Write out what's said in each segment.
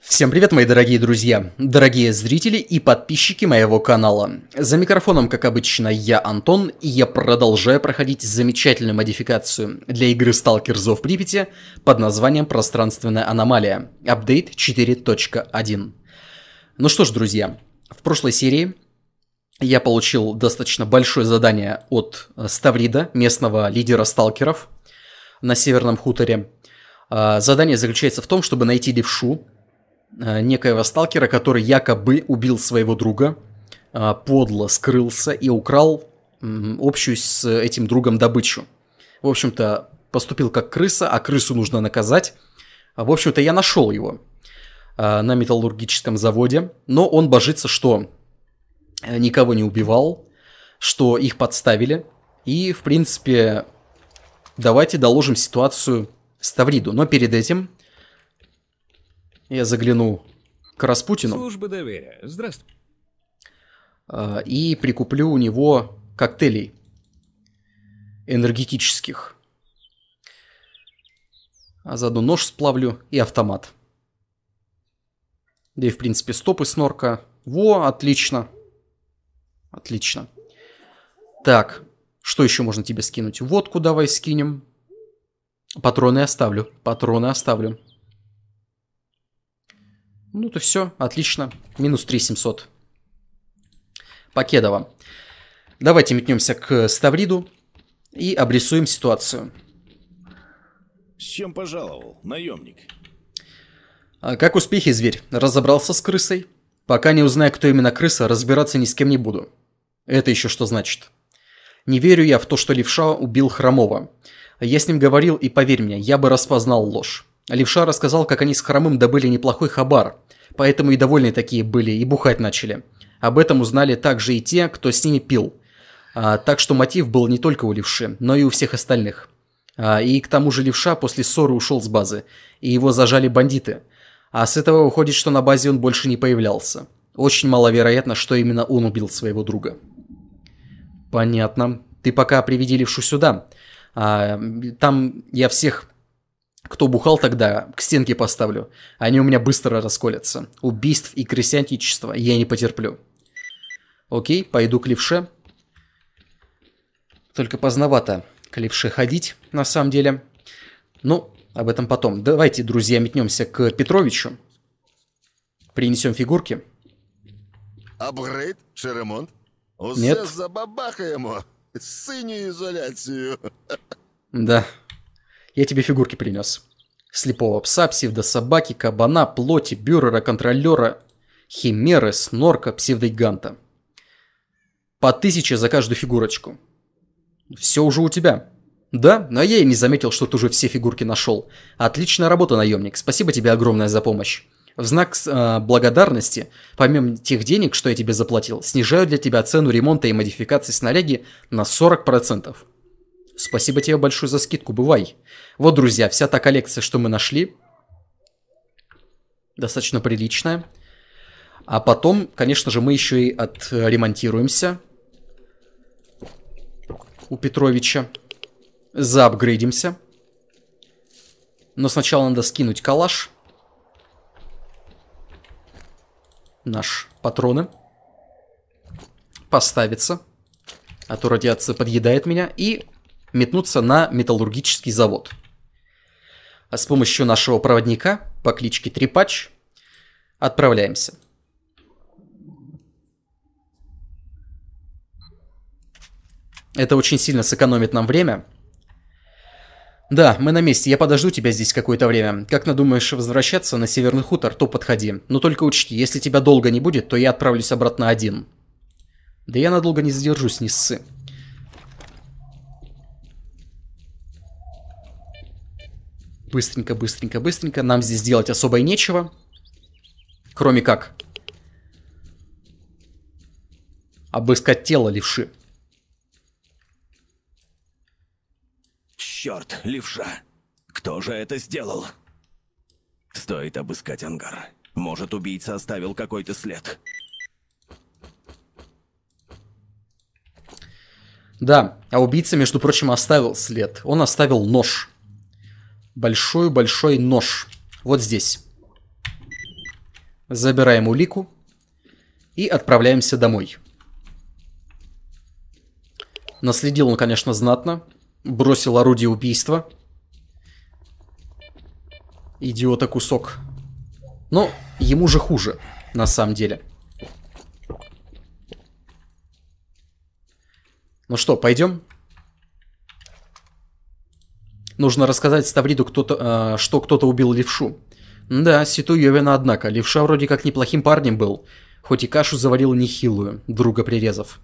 Всем привет, мои дорогие друзья, дорогие зрители и подписчики моего канала. За микрофоном, как обычно, я Антон, и я продолжаю проходить замечательную модификацию для игры Stalker Зов Припяти под названием «Пространственная аномалия», апдейт 4.1. Ну что ж, друзья, в прошлой серии я получил достаточно большое задание от э, Ставрида, местного лидера сталкеров на Северном хуторе. А, задание заключается в том, чтобы найти левшу, Э, некоего сталкера, который якобы убил своего друга, э, подло скрылся и украл общую с этим другом добычу. В общем-то, поступил как крыса, а крысу нужно наказать. А, в общем-то, я нашел его э, на металлургическом заводе, но он божится, что никого не убивал, что их подставили. И, в принципе, давайте доложим ситуацию Ставриду. Но перед этим я заглянул к Распутину. Служба доверия. Здравствуй. А, и прикуплю у него коктейлей энергетических. А заодно нож сплавлю и автомат. Да и, в принципе, стопы снорка, Во, отлично. Отлично. Так, что еще можно тебе скинуть? Водку давай скинем. Патроны оставлю. Патроны оставлю. Ну, то все, отлично. Минус 3700. Покедова. Давайте метнемся к Ставриду и обрисуем ситуацию. С чем пожаловал, наемник? А как успехи, зверь? Разобрался с крысой? Пока не узнаю, кто именно крыса, разбираться ни с кем не буду. Это еще что значит? Не верю я в то, что левша убил Хромова. Я с ним говорил, и поверь мне, я бы распознал ложь. Левша рассказал, как они с Хромым добыли неплохой хабар, поэтому и довольные такие были, и бухать начали. Об этом узнали также и те, кто с ними пил. А, так что мотив был не только у Левши, но и у всех остальных. А, и к тому же Левша после ссоры ушел с базы, и его зажали бандиты. А с этого выходит, что на базе он больше не появлялся. Очень маловероятно, что именно он убил своего друга. Понятно. Ты пока приведи Левшу сюда. А, там я всех кто бухал тогда, к стенке поставлю. Они у меня быстро расколятся. Убийств и крестьяничества я не потерплю. Окей, пойду к левше. Только поздновато к левше ходить, на самом деле. Ну, об этом потом. Давайте, друзья, метнемся к Петровичу. Принесем фигурки. Апгрейд, Шеремонт? Усе Нет. забабахаємо. Синюю изоляцию. Да, я тебе фигурки принес. Слепого пса, псевдособаки, кабана, плоти, бюрера, контролера, химеры, снорка, псевдогиганта. По тысяче за каждую фигурочку. Все уже у тебя. Да, но я и не заметил, что ты уже все фигурки нашел. Отличная работа, наемник. Спасибо тебе огромное за помощь. В знак э, благодарности, помимо тех денег, что я тебе заплатил, снижаю для тебя цену ремонта и модификации снаряги на 40%. Спасибо тебе большое за скидку, бывай. Вот, друзья, вся та коллекция, что мы нашли. Достаточно приличная. А потом, конечно же, мы еще и отремонтируемся э, у Петровича. Заапгрейдимся. Но сначала надо скинуть калаш. Наш патроны. Поставиться. А то радиация подъедает меня. И метнуться на металлургический завод а с помощью нашего проводника по кличке Трипач отправляемся. Это очень сильно сэкономит нам время. Да, мы на месте, я подожду тебя здесь какое-то время. Как надумаешь возвращаться на Северный Хутор, то подходи. Но только учти, если тебя долго не будет, то я отправлюсь обратно один. Да я надолго не задержусь, не ссы. Быстренько, быстренько, быстренько. Нам здесь делать особо и нечего. Кроме как обыскать тело левши. Черт, левша. Кто же это сделал? Стоит обыскать ангар. Может, убийца оставил какой-то след. Да, а убийца, между прочим, оставил след. Он оставил нож большой-большой нож. Вот здесь. Забираем улику и отправляемся домой. Наследил он, конечно, знатно. Бросил орудие убийства. Идиота кусок. Но ему же хуже, на самом деле. Ну что, пойдем? Нужно рассказать Ставриду, кто-то, э, что кто-то убил левшу. Да, Ситу Йовина, однако, левша вроде как неплохим парнем был, хоть и кашу заварил нехилую, друга прирезав.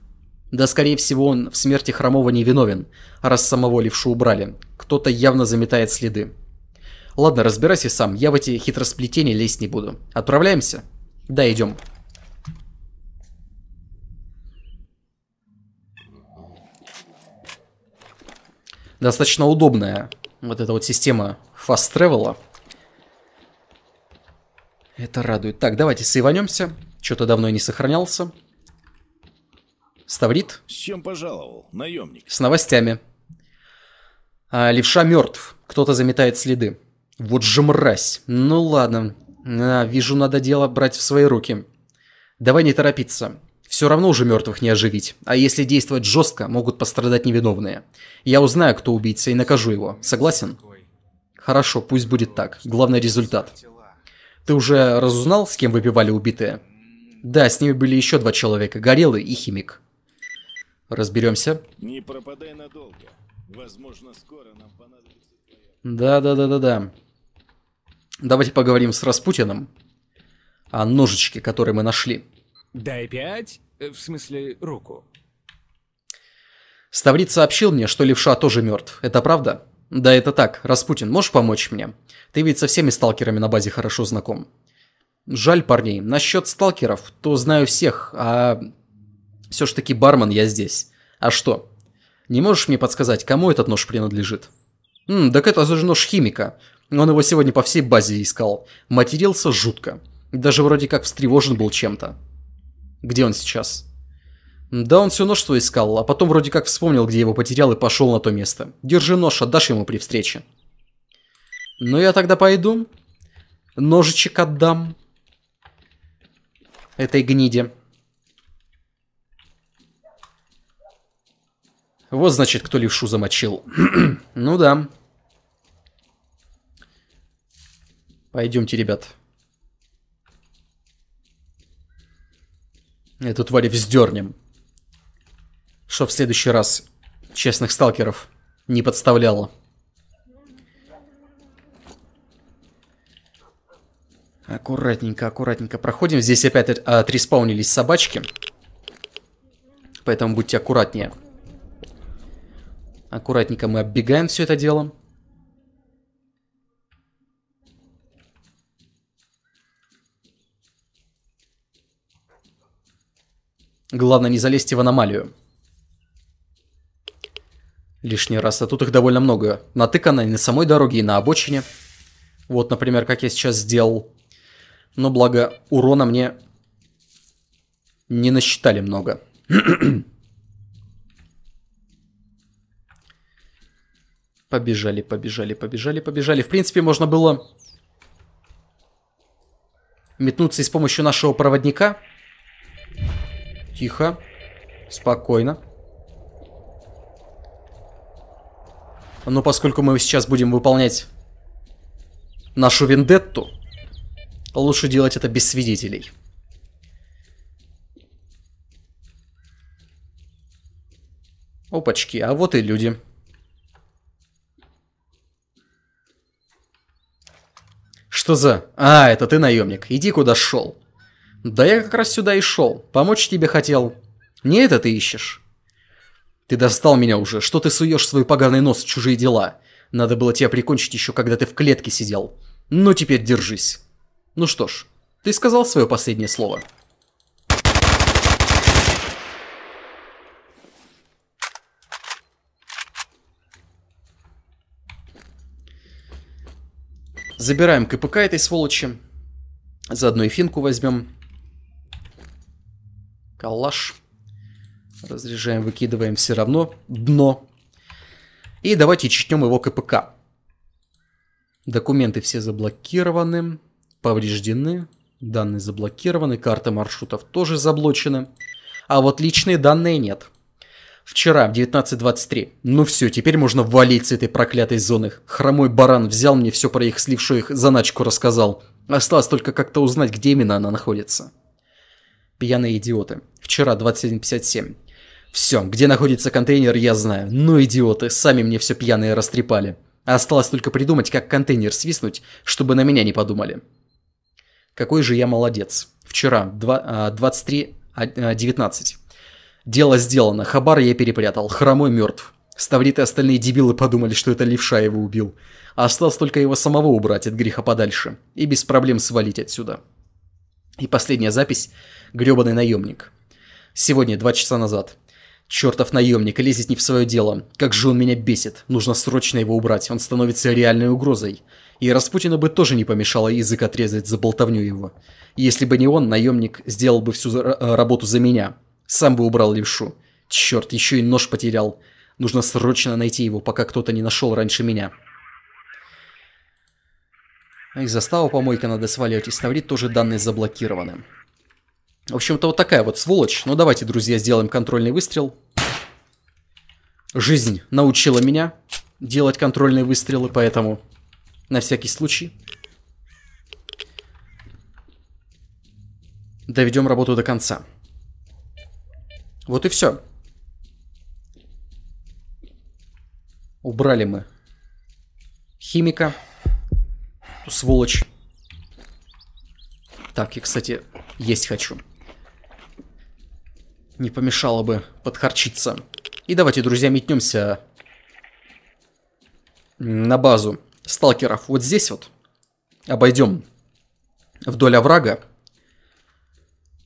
Да, скорее всего, он в смерти Хромова не виновен, раз самого левшу убрали. Кто-то явно заметает следы. Ладно, разбирайся сам, я в эти хитросплетения лезть не буду. Отправляемся? Да, идем. Достаточно удобная вот эта вот система fast travel. Это радует. Так, давайте сейванемся. Что-то давно я не сохранялся. Ставрит. С чем пожаловал, наемник? С новостями. А, левша мертв. Кто-то заметает следы. Вот же мразь. Ну ладно. А, вижу, надо дело брать в свои руки. Давай не торопиться. Все равно уже мертвых не оживить, а если действовать жестко, могут пострадать невиновные. Я узнаю, кто убийца, и накажу его. Согласен? Хорошо, пусть будет так. Главный результат. Ты уже разузнал, с кем выпивали убитые? Да, с ними были еще два человека, Горелый и Химик. Разберемся. Не пропадай надолго. Возможно, скоро нам понадобится... Да-да-да-да-да. Давайте поговорим с Распутиным о ножичке, который мы нашли. «Дай пять, э, в смысле руку». Ставрит сообщил мне, что левша тоже мертв. Это правда? Да, это так. Распутин, можешь помочь мне? Ты ведь со всеми сталкерами на базе хорошо знаком. Жаль парней. Насчет сталкеров, то знаю всех, а... Все ж таки бармен я здесь. А что? Не можешь мне подсказать, кому этот нож принадлежит? М, так это же нож химика. Он его сегодня по всей базе искал. Матерился жутко. Даже вроде как встревожен был чем-то. Где он сейчас? Да он всю нож свой искал, а потом вроде как вспомнил, где его потерял и пошел на то место. Держи нож, отдашь ему при встрече. Ну я тогда пойду. Ножичек отдам. Этой гниде. Вот значит, кто левшу замочил. ну да. Пойдемте, ребят. эту тварь вздернем. Чтоб в следующий раз честных сталкеров не подставляло. Аккуратненько, аккуратненько проходим. Здесь опять э, отреспаунились собачки. Поэтому будьте аккуратнее. Аккуратненько мы оббегаем все это дело. Главное не залезьте в аномалию. Лишний раз, а тут их довольно много. Натыкано и на самой дороге, и на обочине. Вот, например, как я сейчас сделал. Но благо урона мне не насчитали много. Побежали, побежали, побежали, побежали. В принципе, можно было метнуться и с помощью нашего проводника. Тихо. Спокойно. Но ну, поскольку мы сейчас будем выполнять нашу вендетту, лучше делать это без свидетелей. Опачки, а вот и люди. Что за... А, это ты наемник. Иди куда шел. «Да я как раз сюда и шел. Помочь тебе хотел. Не это ты ищешь?» «Ты достал меня уже. Что ты суешь свой поганый нос в чужие дела? Надо было тебя прикончить еще, когда ты в клетке сидел. Ну теперь держись». «Ну что ж, ты сказал свое последнее слово». Забираем КПК этой сволочи. Заодно и финку возьмем. Калаш. Разряжаем, выкидываем все равно дно. И давайте чтем его КПК. Документы все заблокированы, повреждены, данные заблокированы, карта маршрутов тоже заблочена. А вот личные данные нет. Вчера в 19.23. Ну все, теперь можно валить с этой проклятой зоны. Хромой баран взял мне все про их слившую их заначку рассказал. Осталось только как-то узнать, где именно она находится. Пьяные идиоты. Вчера 27.57. Все, где находится контейнер, я знаю. Но ну, идиоты, сами мне все пьяные растрепали. Осталось только придумать, как контейнер свистнуть, чтобы на меня не подумали. Какой же я молодец. Вчера 23.19. А, а, а, Дело сделано. Хабар я перепрятал. Хромой мертв. Ставриты остальные дебилы подумали, что это левша его убил. Осталось только его самого убрать от греха подальше. И без проблем свалить отсюда. И последняя запись грёбаный наемник. Сегодня, два часа назад. Чертов наемник, лезет не в свое дело. Как же он меня бесит. Нужно срочно его убрать, он становится реальной угрозой. И Распутина бы тоже не помешало язык отрезать за болтовню его. Если бы не он, наемник сделал бы всю э, работу за меня. Сам бы убрал левшу. Черт, еще и нож потерял. Нужно срочно найти его, пока кто-то не нашел раньше меня. Из застава помойка надо сваливать, и ставрит тоже данные заблокированы. В общем-то, вот такая вот сволочь. Ну, давайте, друзья, сделаем контрольный выстрел. Жизнь научила меня делать контрольные выстрелы, поэтому на всякий случай доведем работу до конца. Вот и все. Убрали мы химика, сволочь. Так, я, кстати, есть хочу не помешало бы подхорчиться. И давайте, друзья, метнемся на базу сталкеров. Вот здесь вот обойдем вдоль оврага.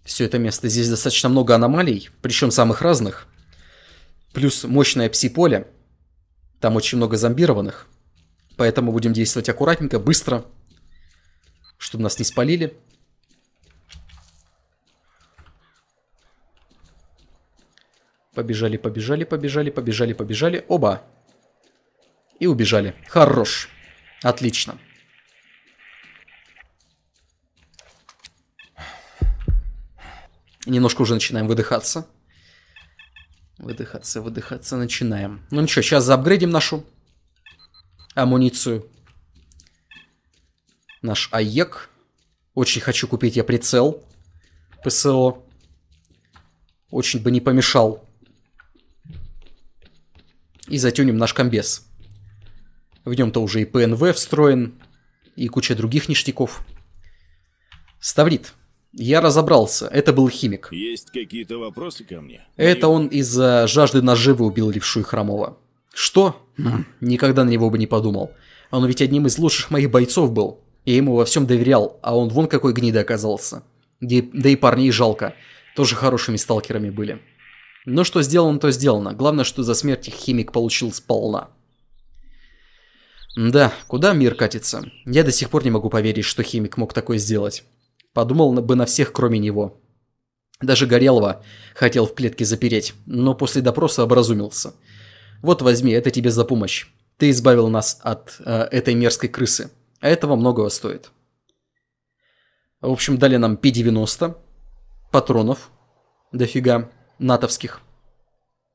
Все это место. Здесь достаточно много аномалий, причем самых разных. Плюс мощное пси-поле. Там очень много зомбированных. Поэтому будем действовать аккуратненько, быстро, чтобы нас не спалили. Побежали, побежали, побежали, побежали, побежали. Оба. И убежали. Хорош. Отлично. Немножко уже начинаем выдыхаться. Выдыхаться, выдыхаться, начинаем. Ну ничего, сейчас заапгрейдим нашу амуницию. Наш АЕК. Очень хочу купить я прицел ПСО. Очень бы не помешал и затюнем наш комбез. В нем-то уже и ПНВ встроен, и куча других ништяков. Ставрит, я разобрался, это был химик. Есть какие-то вопросы ко мне? Это он из-за жажды наживы убил левшу и Хромова. Что? Хм, никогда на него бы не подумал. Он ведь одним из лучших моих бойцов был. Я ему во всем доверял, а он вон какой гнида оказался. Да и парней жалко. Тоже хорошими сталкерами были. Но что сделано, то сделано. Главное, что за смерть их химик получил сполна. Да, куда мир катится? Я до сих пор не могу поверить, что химик мог такое сделать. Подумал бы на всех, кроме него. Даже Горелого хотел в клетке запереть, но после допроса образумился. Вот возьми, это тебе за помощь. Ты избавил нас от э, этой мерзкой крысы. А этого многого стоит. В общем, дали нам P90, патронов дофига, натовских.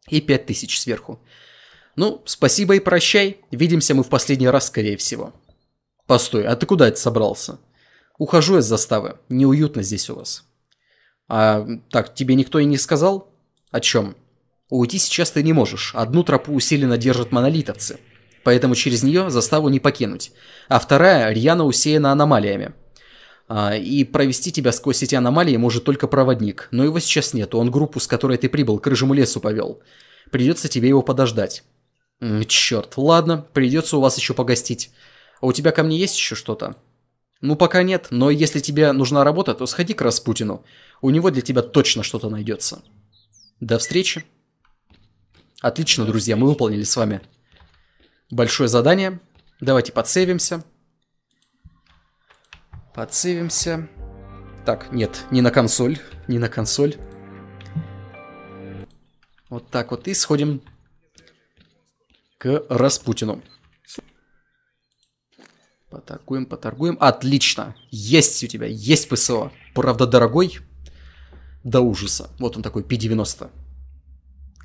И 5000 сверху. Ну, спасибо и прощай. Видимся мы в последний раз, скорее всего. Постой, а ты куда это собрался? Ухожу из заставы. Неуютно здесь у вас. А так, тебе никто и не сказал? О чем? Уйти сейчас ты не можешь. Одну тропу усиленно держат монолитовцы. Поэтому через нее заставу не покинуть. А вторая рьяно усеяна аномалиями. А, и провести тебя сквозь эти аномалии может только проводник, но его сейчас нет, он группу, с которой ты прибыл, к рыжему лесу повел. Придется тебе его подождать. Черт, ладно, придется у вас еще погостить. А у тебя ко мне есть еще что-то? Ну, пока нет, но если тебе нужна работа, то сходи к Распутину. У него для тебя точно что-то найдется. До встречи. Отлично, друзья, мы выполнили с вами большое задание. Давайте подсейвимся. Подсывимся. Так, нет, не на консоль, не на консоль. Вот так вот и сходим к Распутину. Поторгуем, поторгуем. Отлично. Есть у тебя, есть ПСО. Правда, дорогой? До ужаса. Вот он такой, P90.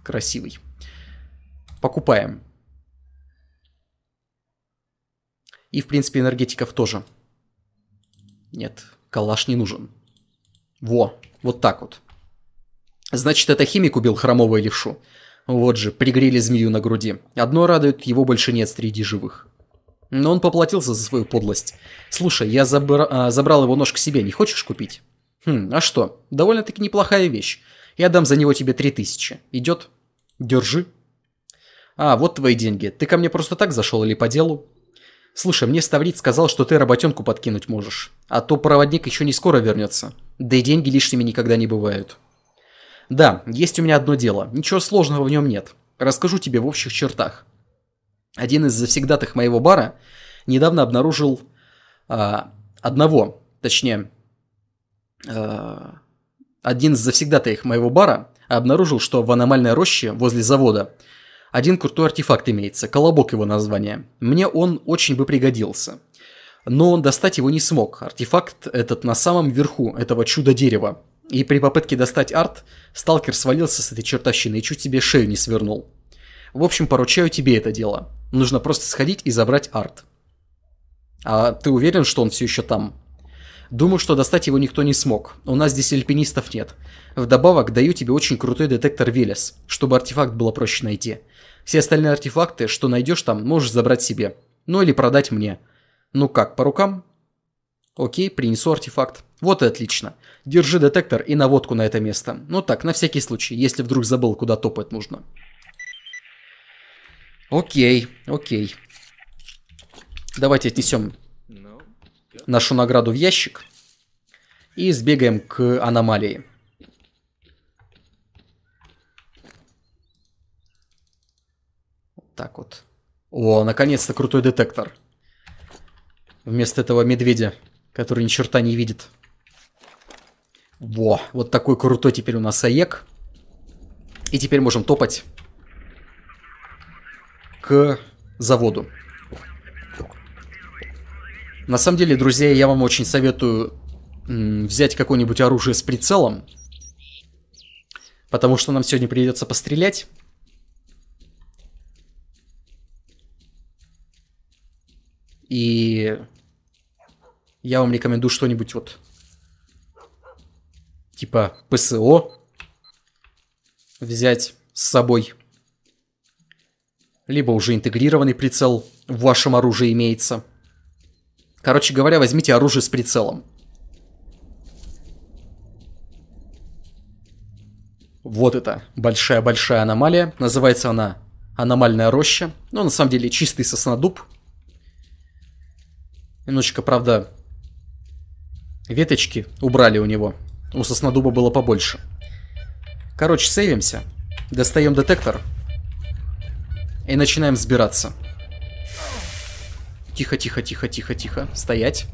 Красивый. Покупаем. И, в принципе, энергетиков тоже. Нет, калаш не нужен. Во, вот так вот. Значит, это химик убил хромого и левшу. Вот же, пригрели змею на груди. Одно радует, его больше нет среди живых. Но он поплатился за свою подлость. Слушай, я забра... А, забрал его нож к себе, не хочешь купить? Хм, а что? Довольно-таки неплохая вещь. Я дам за него тебе три тысячи. Идет? Держи. А, вот твои деньги. Ты ко мне просто так зашел или по делу? Слушай, мне Ставрит сказал, что ты работенку подкинуть можешь, а то проводник еще не скоро вернется. Да и деньги лишними никогда не бывают. Да, есть у меня одно дело, ничего сложного в нем нет. Расскажу тебе в общих чертах. Один из завсегдатых моего бара недавно обнаружил а, одного, точнее, а, один из завсегдатых моего бара обнаружил, что в аномальной роще возле завода – один крутой артефакт имеется, Колобок его название. Мне он очень бы пригодился. Но он достать его не смог. Артефакт этот на самом верху этого чуда-дерева. И при попытке достать арт, сталкер свалился с этой чертовщины и чуть себе шею не свернул. В общем, поручаю тебе это дело. Нужно просто сходить и забрать арт. А ты уверен, что он все еще там? Думаю, что достать его никто не смог. У нас здесь альпинистов нет. Вдобавок, даю тебе очень крутой детектор Велес, чтобы артефакт было проще найти. Все остальные артефакты, что найдешь там, можешь забрать себе. Ну или продать мне. Ну как, по рукам? Окей, принесу артефакт. Вот и отлично. Держи детектор и наводку на это место. Ну так, на всякий случай, если вдруг забыл, куда топать нужно. Окей, окей. Давайте отнесем ну, нашу награду в ящик и сбегаем к аномалии. так вот. О, наконец-то крутой детектор. Вместо этого медведя, который ни черта не видит. Во, вот такой крутой теперь у нас АЕК. И теперь можем топать к заводу. На самом деле, друзья, я вам очень советую взять какое-нибудь оружие с прицелом, потому что нам сегодня придется пострелять. И я вам рекомендую что-нибудь вот типа ПСО взять с собой. Либо уже интегрированный прицел в вашем оружии имеется. Короче говоря, возьмите оружие с прицелом. Вот это большая-большая аномалия. Называется она аномальная роща. Но ну, на самом деле чистый соснодуб. Немножечко, правда, веточки убрали у него. У соснодуба было побольше. Короче, сейвимся. Достаем детектор. И начинаем сбираться. Тихо, тихо, тихо, тихо, тихо. Стоять.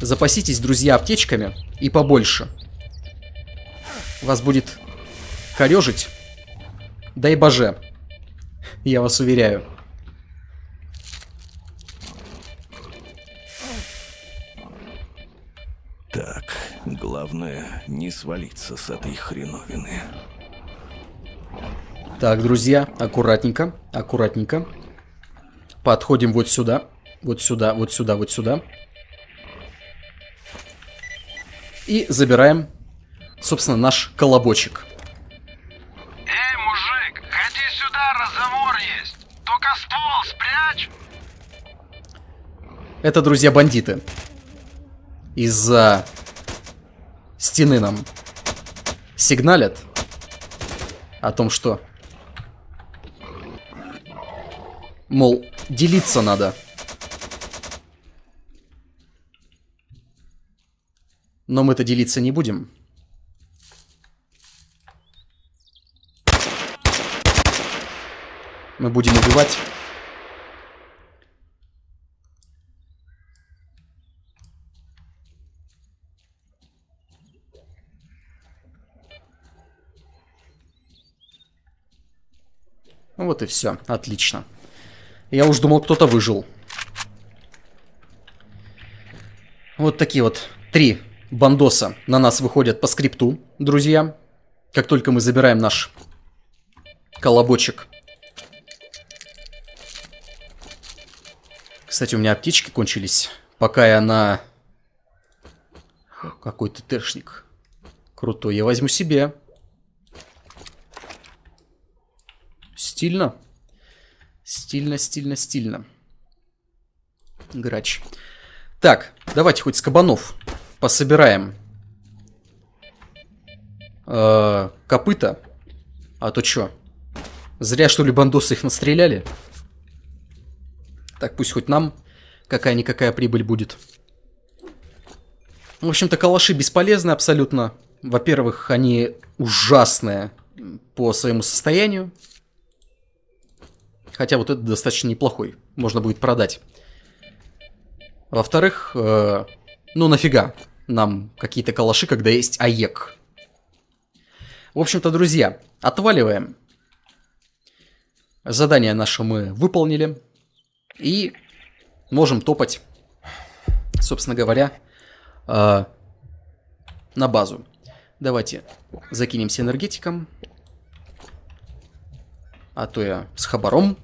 Запаситесь, друзья, аптечками и побольше. Вас будет корежить. Дай боже. Я вас уверяю. Главное, не свалиться с этой хреновины. Так, друзья, аккуратненько, аккуратненько. Подходим вот сюда, вот сюда, вот сюда, вот сюда. И забираем, собственно, наш колобочек. Эй, мужик, ходи сюда, разговор есть. Только ствол спрячь. Это, друзья, бандиты. Из-за стены нам сигналят о том, что... Мол, делиться надо. Но мы-то делиться не будем. Мы будем убивать... вот и все. Отлично. Я уж думал, кто-то выжил. Вот такие вот три бандоса на нас выходят по скрипту, друзья. Как только мы забираем наш колобочек. Кстати, у меня аптечки кончились, пока я на... Какой-то тершник. Крутой, я возьму себе. Стильно. Стильно, стильно, стильно. Грач. Так, давайте хоть с кабанов пособираем э, копыта. А то чё? Зря, что ли, бандосы их настреляли? Так, пусть хоть нам какая-никакая прибыль будет. В общем-то, калаши бесполезны абсолютно. Во-первых, они ужасные по своему состоянию. Хотя вот это достаточно неплохой, можно будет продать. Во-вторых, э, ну нафига нам какие-то калаши, когда есть АЕК. В общем-то, друзья, отваливаем. Задание наше мы выполнили. И можем топать, собственно говоря, э, на базу. Давайте закинемся энергетиком. А то я с хабаром.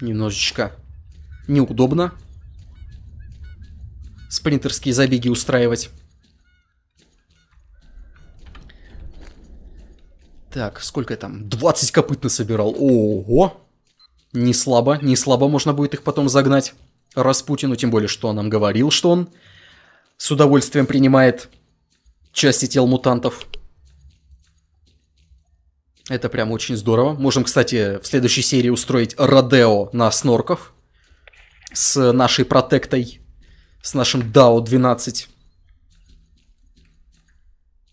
Немножечко неудобно. Спринтерские забеги устраивать. Так, сколько я там? 20 копыт насобирал. Ого! Не слабо, не слабо можно будет их потом загнать. Распутину, тем более, что он нам говорил, что он с удовольствием принимает части тел мутантов. Это прям очень здорово. Можем, кстати, в следующей серии устроить Родео на снорков с нашей протектой, с нашим DAO 12.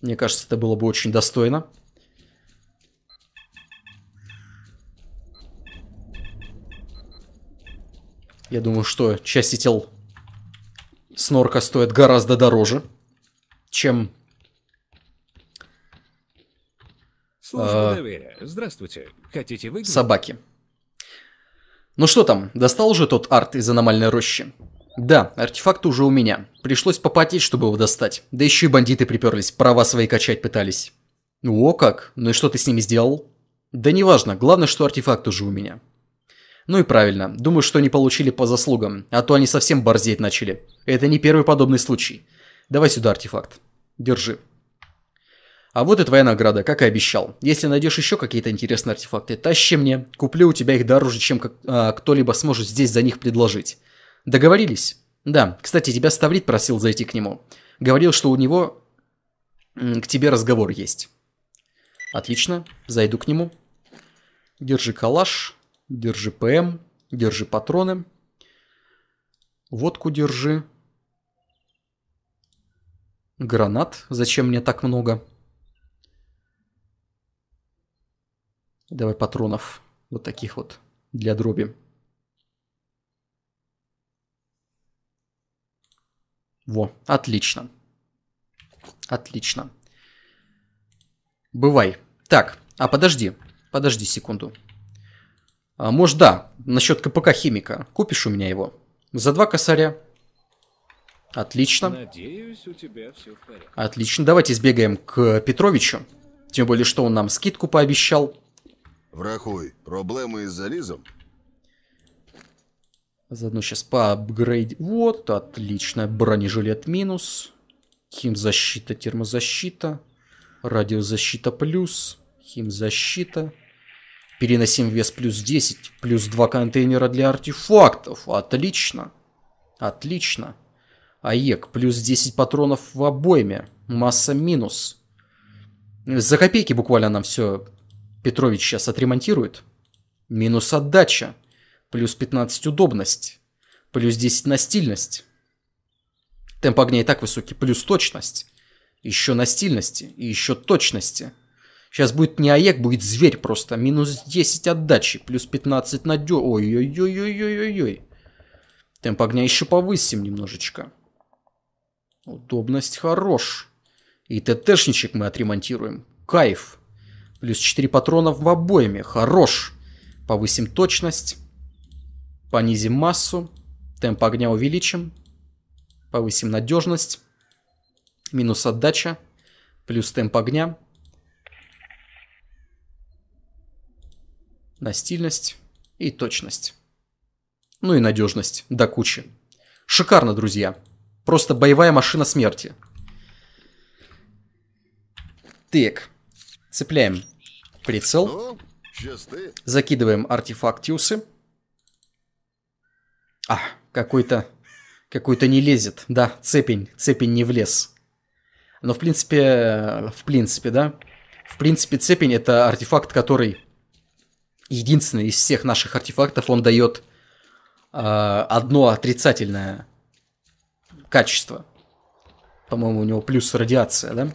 Мне кажется, это было бы очень достойно. Я думаю, что части тел снорка стоят гораздо дороже, чем Служба а... доверия. Здравствуйте. Хотите выиграть? Собаки. Ну что там, достал уже тот арт из аномальной рощи? Да, артефакт уже у меня. Пришлось попотеть, чтобы его достать. Да еще и бандиты приперлись, права свои качать пытались. О как? Ну и что ты с ними сделал? Да неважно, главное, что артефакт уже у меня. Ну и правильно, думаю, что они получили по заслугам, а то они совсем борзеть начали. Это не первый подобный случай. Давай сюда артефакт. Держи. А вот и твоя награда, как и обещал. Если найдешь еще какие-то интересные артефакты, тащи мне. Куплю у тебя их дороже, чем как, а, кто-либо сможет здесь за них предложить. Договорились? Да. Кстати, тебя Ставрит просил зайти к нему. Говорил, что у него к тебе разговор есть. Отлично. Зайду к нему. Держи калаш. Держи ПМ. Держи патроны. Водку держи. Гранат. Зачем мне так много? Давай патронов вот таких вот для дроби. Во, отлично. Отлично. Бывай. Так, а подожди, подожди секунду. А, может, да, насчет КПК химика. Купишь у меня его? За два косаря. Отлично. Надеюсь, у тебя все в порядке. Отлично. Давайте сбегаем к Петровичу. Тем более, что он нам скидку пообещал. Врахуй, проблеми із залізом. А заодно сейчас поапгрейд. Вот, отлично. Бронежилет минус. Химзащита, термозащита. Радиозащита плюс. Химзащита. Переносим вес плюс 10. Плюс 2 контейнера для артефактов. Отлично. Отлично. АЕК. Плюс 10 патронов в обойме. Масса минус. За копейки буквально нам все Петрович сейчас отремонтирует. Минус отдача. Плюс 15 удобность. Плюс 10 настильность. Темп огня и так высокий. Плюс точность. Еще настильности. И еще точности. Сейчас будет не АЕК, будет зверь просто. Минус 10 отдачи. Плюс 15 надё... Ой-ой-ой-ой-ой-ой-ой. Темп огня еще повысим немножечко. Удобность хорош. И ТТшничек мы отремонтируем. Кайф. Плюс 4 патрона в обойме. Хорош. Повысим точность. Понизим массу. Темп огня увеличим. Повысим надежность. Минус отдача. Плюс темп огня. Настильность и точность. Ну и надежность до да кучи. Шикарно, друзья. Просто боевая машина смерти. Так. Цепляем. Прицел. Ну, Закидываем артефактиусы. А, какой-то... Какой-то не лезет. Да, цепень. Цепень не влез. Но в принципе... В принципе, да? В принципе, цепень это артефакт, который... Единственный из всех наших артефактов, он дает э, одно отрицательное качество. По-моему, у него плюс радиация, да?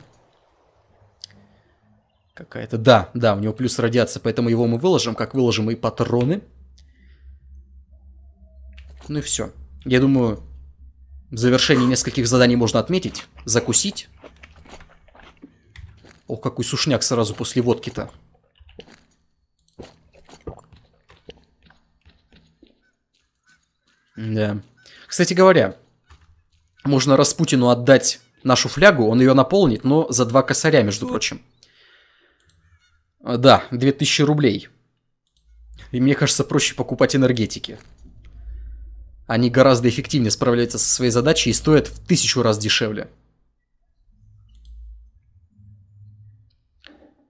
Какая-то, да, да, у него плюс радиация, поэтому его мы выложим, как выложим и патроны. Ну и все. Я думаю, в завершении нескольких заданий можно отметить, закусить. О, какой сушняк сразу после водки-то. Да. Кстати говоря, можно Распутину отдать нашу флягу, он ее наполнит, но за два косаря, между прочим. А, да, 2000 рублей. И мне кажется, проще покупать энергетики. Они гораздо эффективнее справляются со своей задачей и стоят в тысячу раз дешевле.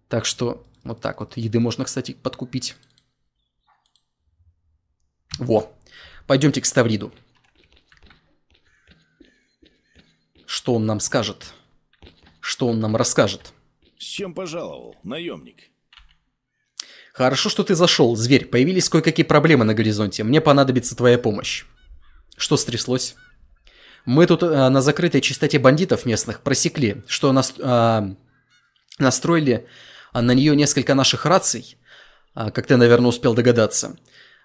Так что вот так вот. Еды можно, кстати, подкупить. Во. Пойдемте к Ставриду. Что он нам скажет? Что он нам расскажет? С чем пожаловал, наемник? «Хорошо, что ты зашел, зверь. Появились кое-какие проблемы на горизонте. Мне понадобится твоя помощь». «Что стряслось?» «Мы тут э, на закрытой частоте бандитов местных просекли, что нас, э, настроили а на нее несколько наших раций, а, как ты, наверное, успел догадаться».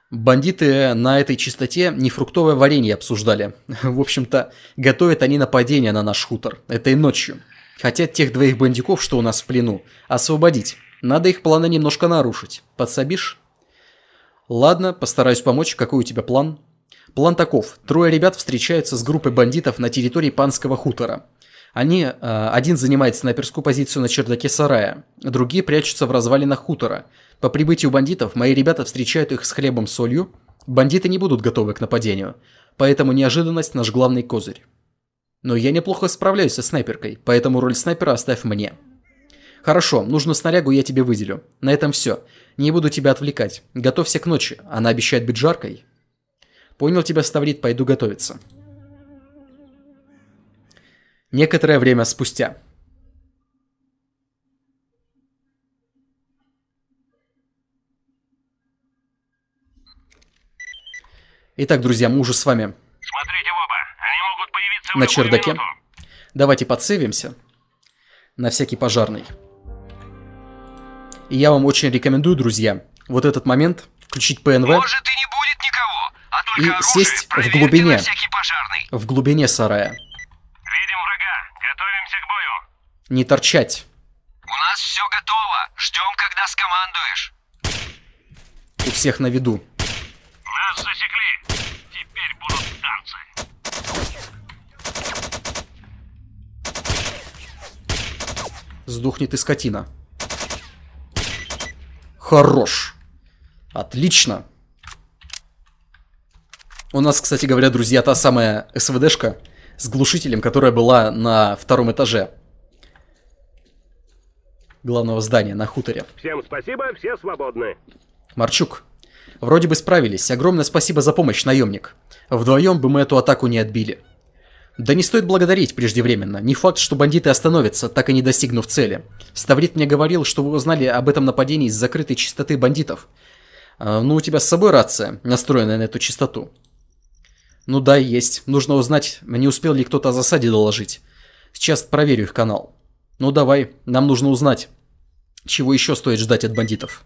Бандиты на этой чистоте не фруктовое варенье обсуждали. В общем-то, готовят они нападение на наш хутор. Это и ночью. Хотят тех двоих бандюков, что у нас в плену, освободить. Надо их планы немножко нарушить. Подсобишь? Ладно, постараюсь помочь. Какой у тебя план? План таков. Трое ребят встречаются с группой бандитов на территории Панского хутора. Они, э, один занимает снайперскую позицию на чердаке сарая, другие прячутся в развалинах хутора. По прибытию бандитов мои ребята встречают их с хлебом солью. Бандиты не будут готовы к нападению, поэтому неожиданность наш главный козырь. Но я неплохо справляюсь со снайперкой, поэтому роль снайпера оставь мне. «Хорошо, нужно снарягу, я тебе выделю. На этом все. Не буду тебя отвлекать. Готовься к ночи. Она обещает быть жаркой». «Понял тебя, Ставрит, пойду готовиться». Некоторое время спустя. Итак, друзья, мы уже с вами на чердаке. Давайте подсейвимся на всякий пожарный. И я вам очень рекомендую, друзья, вот этот момент включить ПНВ. Может и не будет никого, а и оружие, сесть в глубине. В глубине сарая. Видим врага, готовимся к бою. Не торчать. У нас все готово, ждем, когда скомандуешь. У всех на виду. Нас засекли, теперь будут танцы. Сдохнет и скотина. Хорош. Отлично. У нас, кстати говоря, друзья, та самая СВДшка с глушителем, которая была на втором этаже главного здания на хуторе. Всем спасибо, все свободны. Марчук, вроде бы справились. Огромное спасибо за помощь, наемник. Вдвоем бы мы эту атаку не отбили. Да не стоит благодарить преждевременно. Не факт, что бандиты остановятся, так и не достигнув цели. Ставрит мне говорил, что вы узнали об этом нападении из закрытой чистоты бандитов. А, ну, у тебя с собой рация, настроенная на эту чистоту? Ну да, есть. Нужно узнать, не успел ли кто-то о засаде доложить. Сейчас проверю их канал. Ну давай, нам нужно узнать, чего еще стоит ждать от бандитов.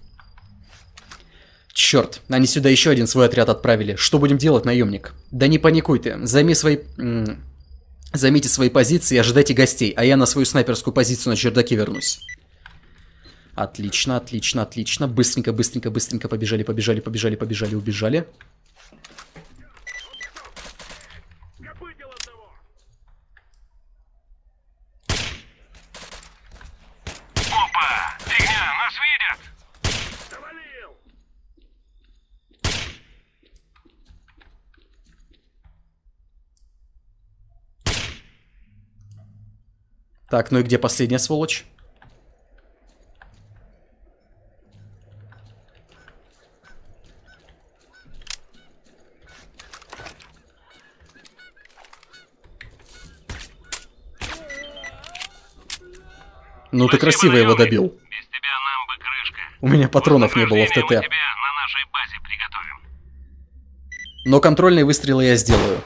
Черт, они сюда еще один свой отряд отправили. Что будем делать, наемник? Да не паникуй ты, займи свои... Займите свои позиции и ожидайте гостей, а я на свою снайперскую позицию на чердаке вернусь. Отлично, отлично, отлично. Быстренько, быстренько, быстренько побежали, побежали, побежали, побежали, убежали. Так, ну и где последняя сволочь? Ну ты красиво его добил. Без тебя нам бы крышка. У меня патронов не было в ТТ. Но контрольные выстрелы я сделаю.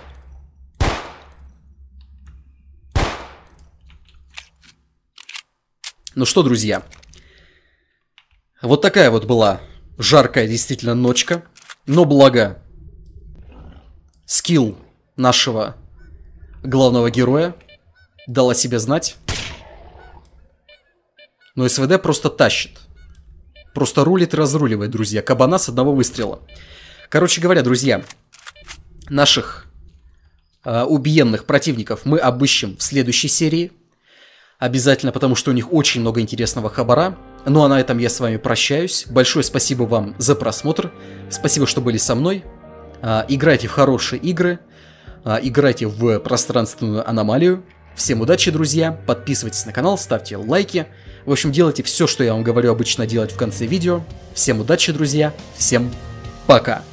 Ну что, друзья, вот такая вот была жаркая действительно ночка. Но благо скилл нашего главного героя дал себе знать. Но СВД просто тащит. Просто рулит и разруливает, друзья. Кабана с одного выстрела. Короче говоря, друзья, наших э, убиенных противников мы обыщем в следующей серии обязательно, потому что у них очень много интересного хабара. Ну а на этом я с вами прощаюсь. Большое спасибо вам за просмотр. Спасибо, что были со мной. А, играйте в хорошие игры. А, играйте в пространственную аномалию. Всем удачи, друзья. Подписывайтесь на канал, ставьте лайки. В общем, делайте все, что я вам говорю обычно делать в конце видео. Всем удачи, друзья. Всем пока.